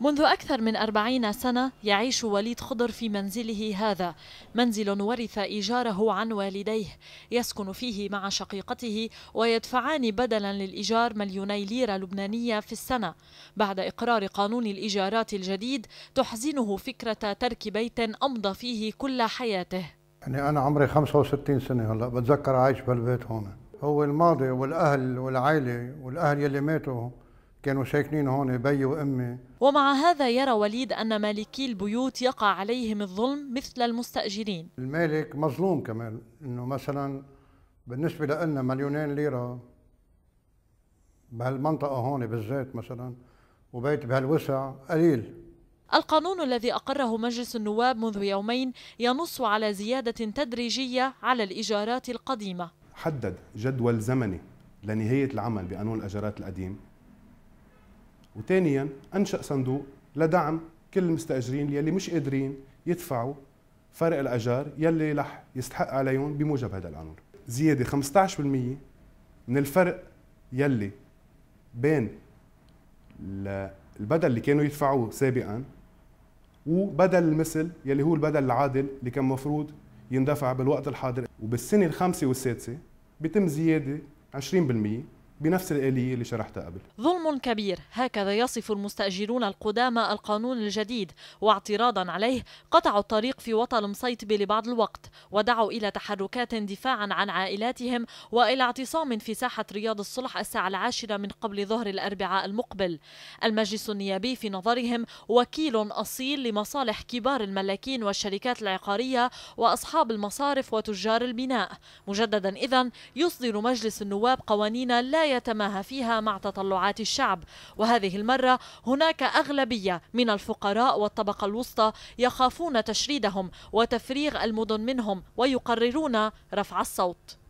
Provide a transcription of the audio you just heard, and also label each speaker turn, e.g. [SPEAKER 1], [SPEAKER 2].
[SPEAKER 1] منذ أكثر من أربعين سنة يعيش وليد خضر في منزله هذا منزل ورث إيجاره عن والديه يسكن فيه مع شقيقته ويدفعان بدلا للإيجار مليوني ليرة لبنانية في السنة بعد إقرار قانون الإيجارات الجديد تحزنه فكرة ترك بيت أمضى فيه كل حياته
[SPEAKER 2] يعني أنا عمري 65 سنة هلا بتذكر عايش بالبيت هون هو الماضي والأهل والعائلة والأهل يلي ماتوا كانوا ساكنين هون بي وامي
[SPEAKER 1] ومع هذا يرى وليد ان مالكي البيوت يقع عليهم الظلم مثل المستاجرين
[SPEAKER 2] المالك مظلوم كمان انه مثلا بالنسبه لنا مليونين ليره بهالمنطقه هون بالذات مثلا وبيت بهالوسع قليل
[SPEAKER 1] القانون الذي أقره مجلس النواب منذ يومين ينص على زيادة تدريجية على الإيجارات القديمة
[SPEAKER 3] حدد جدول زمني لنهاية العمل بقانون الأجارات القديم وثانيا انشا صندوق لدعم كل المستاجرين يلي مش قادرين يدفعوا فرق الاجار يلي رح يستحق عليهم بموجب هذا القانون زياده 15% من الفرق يلي بين البدل اللي كانوا يدفعوه سابقا وبدل المثل يلي هو البدل العادل اللي كان مفروض يندفع بالوقت الحاضر وبالسنه الخامسه والسادسه بيتم زياده 20% بنفس الآلية اللي شرحتها قبل
[SPEAKER 1] ظلم كبير هكذا يصف المستأجرون القدامى القانون الجديد واعتراضا عليه قطعوا الطريق في وطن مسيطب لبعض الوقت ودعوا إلى تحركات دفاعا عن عائلاتهم وإلى اعتصام في ساحة رياض الصلح الساعة العاشرة من قبل ظهر الأربعاء المقبل المجلس النيابي في نظرهم وكيل أصيل لمصالح كبار الملاكين والشركات العقارية وأصحاب المصارف وتجار البناء مجددا إذا يصدر مجلس النواب قوانين لا يتماهى فيها مع تطلعات الشعب وهذه المرة هناك أغلبية من الفقراء والطبقة الوسطى يخافون تشريدهم وتفريغ المدن منهم ويقررون رفع الصوت